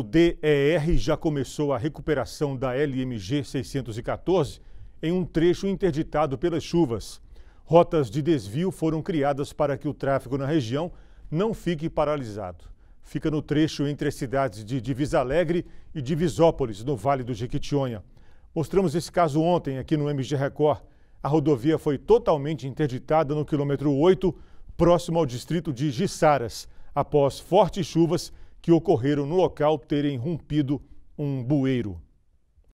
O DER já começou a recuperação da LMG 614 em um trecho interditado pelas chuvas. Rotas de desvio foram criadas para que o tráfego na região não fique paralisado. Fica no trecho entre as cidades de Divisa Alegre e Divisópolis, no Vale do Jequitinhonha. Mostramos esse caso ontem aqui no MG Record. A rodovia foi totalmente interditada no quilômetro 8, próximo ao distrito de Gissaras, após fortes chuvas que ocorreram no local terem rompido um bueiro.